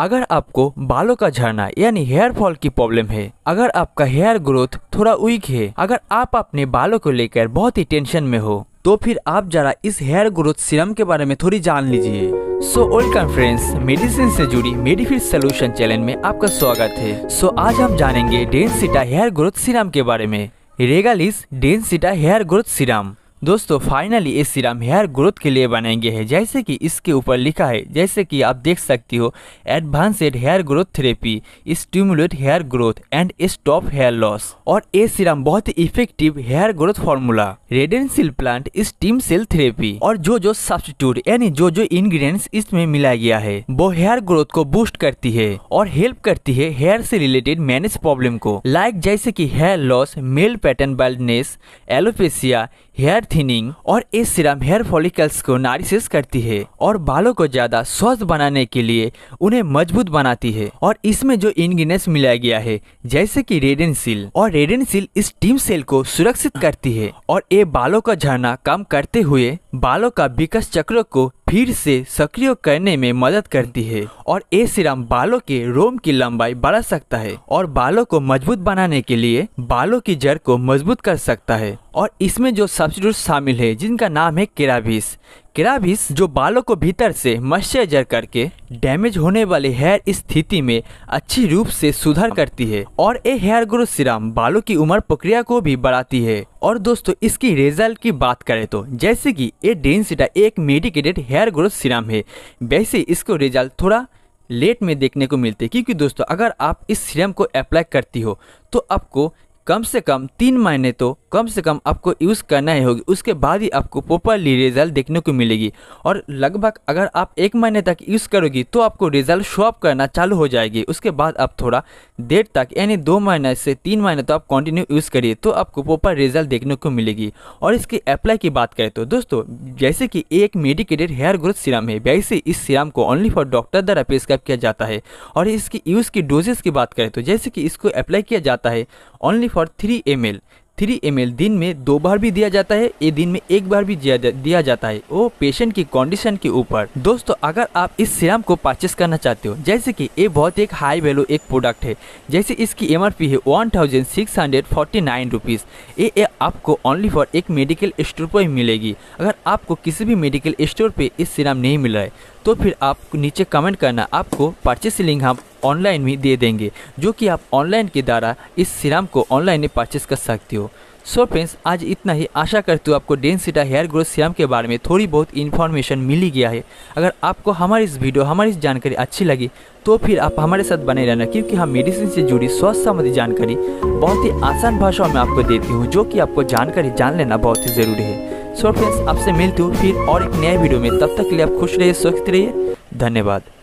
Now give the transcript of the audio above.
अगर आपको बालों का झड़ना यानी हेयर फॉल की प्रॉब्लम है अगर आपका हेयर ग्रोथ थोड़ा वीक है अगर आप अपने बालों को लेकर बहुत ही टेंशन में हो तो फिर आप जरा इस हेयर ग्रोथ सीरम के बारे में थोड़ी जान लीजिए सो ओल्ड कॉन्फ्रेंस मेडिसिन से जुड़ी मेडिफिट सोल्यूशन चैनल में आपका स्वागत है सो so, आज हम जानेंगे डेंसिटा हेयर ग्रोथ सीरम के बारे में Regalis Densita hair growth serum दोस्तों फाइनली ये सीरम हेयर ग्रोथ के लिए बनाएंगे है जैसे कि इसके ऊपर लिखा है जैसे कि आप देख सकती हो advanced hair growth therapy stimulate hair growth and stop hair loss और ये सीरम बहुत ही effective hair growth formula Redensyl plant stem cell therapy और जो जो सब्सिट्यूट यानी जो जो इनग्रीडियंट इसमें मिलाया गया है वो हेयर ग्रोथ को बूस्ट करती है और हेल्प करती है हेयर से रिलेटेड मैनेज प्रॉब्लम को लाइक जैसे की hair loss male pattern baldness alopecia hair thinning और ये सीरम हेयर फॉलिकल्स को नारिशेस करती है और बालों को ज्यादा स्वस्थ बनाने के लिए उन्हें मजबूत बनाती है और इसमें जो इनग्रीडियंट्स मिलाया गया है जैसे कि रेडेंसिल और रेडेंसिल इस टीम सेल को सुरक्षित करती है और ये बालों का झरना कम करते हुए बालों का विकास चक्र को फिर से सक्रिय करने में मदद करती है और ए सिरम बालों के रोम की लंबाई बढ़ा सकता है और बालों को मजबूत बनाने के लिए बालों की जड़ को मजबूत कर सकता है और इसमें जो सब्सिट्यूट शामिल है जिनका नाम है केराबिस क्राविस जो बालों को भीतर से मॉइस्चराइजर करके डैमेज होने वाले हेयर स्थिति में अच्छी रूप से सुधार करती है और ये हेयर ग्रोथ सिरम बालों की उम्र प्रक्रिया को भी बढ़ाती है और दोस्तों इसकी रिजल्ट की बात करें तो जैसे कि ये डेंसिटा एक मेडिकेटेड हेयर ग्रोथ सिरम है वैसे इसको रिजल्ट थोड़ा लेट में देखने को मिलते हैं क्योंकि दोस्तों अगर आप इस सीरम को अप्लाई करती हो तो आपको कम से कम तीन महीने तो कम से कम आपको यूज़ करना ही होगी उसके बाद ही आपको प्रॉपरली रिजल्ट देखने को मिलेगी और लगभग अगर आप एक महीने तक यूज़ करोगी तो आपको रिजल्ट शो अप करना चालू हो जाएगी उसके बाद आप थोड़ा देर तक यानी दो महीने से तीन महीने तो आप कंटिन्यू यूज़ करिए तो आपको प्रॉपर रिजल्ट देखने को मिलेगी और इसकी अप्लाई की बात करें तो दोस्तों जैसे कि एक मेडिकेटेड हेयर ग्रोथ सीरम है वैसे इस सीरम को ओनली फॉर डॉक्टर द्वारा प्रेस्क्राइब किया जाता है और इसकी यूज़ की डोजेस की बात करें तो जैसे कि इसको अप्लाई किया जाता है only for three M L three M दिन में दो बार भी दिया जाता है ये दिन में एक बार भी दिया जाता है वो पेशेंट की कंडीशन के ऊपर दोस्तों अगर आप इस सीरम को परचेस करना चाहते हो जैसे कि ये बहुत एक हाई वैल्यू एक प्रोडक्ट है जैसे इसकी एम है one thousand six hundred forty nine rupees ये, आपको ओनली फॉर एक मेडिकल स्टोर पर ही मिलेगी अगर आपको किसी भी मेडिकल स्टोर पर इस सीरम नहीं मिल रहा है तो फिर आप नीचे कमेंट करना आपको परचेस लिंक हम ऑनलाइन भी दे देंगे जो कि आप ऑनलाइन के द्वारा इस सीरम को ऑनलाइन में परचेस कर सकते हो सो फ्रेंड्स आज इतना ही आशा करती हूँ आपको डेंसिटा हेयर ग्रोथ सीरम के बारे में थोड़ी बहुत इन्फॉर्मेशन मिली गया है अगर आपको हमारी इस वीडियो हमारी इस जानकारी अच्छी लगी तो फिर आप हमारे साथ बने रहना क्योंकि हम मेडिसिन से जुड़ी स्वास्थ्य संबंधी जानकारी बहुत ही आसान भाषाओं में आपको देती हूँ जो कि आपको जानकारी जान लेना बहुत ही ज़रूरी है सो फ्रेंड्स आपसे मिलती हूँ फिर और एक नए वीडियो में तब तक के लिए आप खुश रहिए स्वस्थ रहिए धन्यवाद